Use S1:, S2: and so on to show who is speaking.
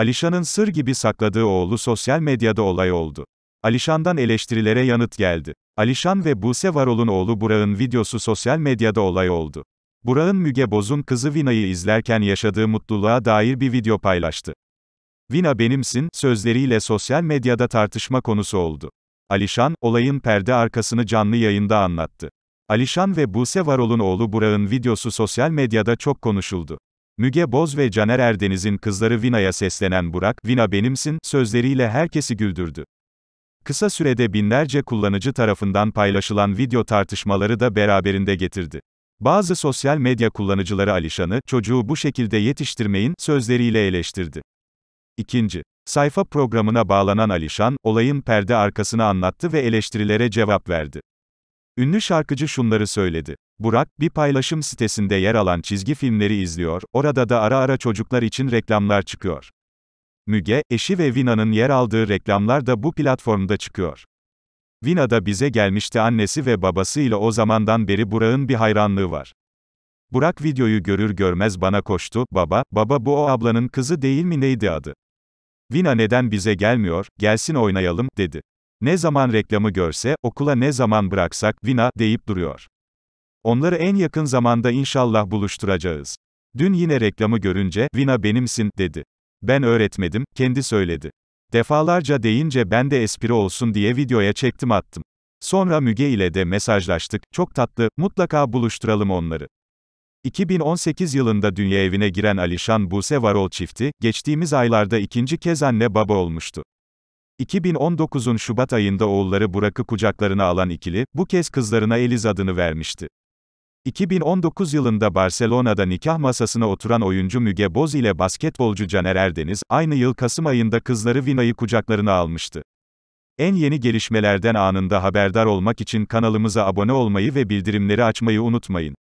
S1: Alişan'ın sır gibi sakladığı oğlu sosyal medyada olay oldu. Alişan'dan eleştirilere yanıt geldi. Alişan ve Buse Varol'un oğlu Burak'ın videosu sosyal medyada olay oldu. Burak'ın Müge Boz'un kızı Vina'yı izlerken yaşadığı mutluluğa dair bir video paylaştı. Vina benimsin sözleriyle sosyal medyada tartışma konusu oldu. Alişan, olayın perde arkasını canlı yayında anlattı. Alişan ve Buse Varol'un oğlu Burak'ın videosu sosyal medyada çok konuşuldu. Müge Boz ve Caner Erdeniz'in kızları Vina'ya seslenen Burak, Vina benimsin, sözleriyle herkesi güldürdü. Kısa sürede binlerce kullanıcı tarafından paylaşılan video tartışmaları da beraberinde getirdi. Bazı sosyal medya kullanıcıları Alişan'ı, çocuğu bu şekilde yetiştirmeyin, sözleriyle eleştirdi. İkinci, sayfa programına bağlanan Alişan, olayın perde arkasını anlattı ve eleştirilere cevap verdi. Ünlü şarkıcı şunları söyledi. Burak, bir paylaşım sitesinde yer alan çizgi filmleri izliyor, orada da ara ara çocuklar için reklamlar çıkıyor. Müge, eşi ve Vina'nın yer aldığı reklamlar da bu platformda çıkıyor. Vina da bize gelmişti annesi ve babasıyla o zamandan beri Burak'ın bir hayranlığı var. Burak videoyu görür görmez bana koştu, baba, baba bu o ablanın kızı değil mi neydi adı? Vina neden bize gelmiyor, gelsin oynayalım, dedi. Ne zaman reklamı görse, okula ne zaman bıraksak, vina, deyip duruyor. Onları en yakın zamanda inşallah buluşturacağız. Dün yine reklamı görünce, vina benimsin, dedi. Ben öğretmedim, kendi söyledi. Defalarca deyince ben de espri olsun diye videoya çektim attım. Sonra Müge ile de mesajlaştık, çok tatlı, mutlaka buluşturalım onları. 2018 yılında dünya evine giren Alişan Buse Varol çifti, geçtiğimiz aylarda ikinci kez anne baba olmuştu. 2019'un Şubat ayında oğulları Burak'ı kucaklarına alan ikili, bu kez kızlarına Eliz adını vermişti. 2019 yılında Barcelona'da nikah masasına oturan oyuncu Müge Boz ile basketbolcu Caner Erdeniz, aynı yıl Kasım ayında kızları Vina'yı kucaklarına almıştı. En yeni gelişmelerden anında haberdar olmak için kanalımıza abone olmayı ve bildirimleri açmayı unutmayın.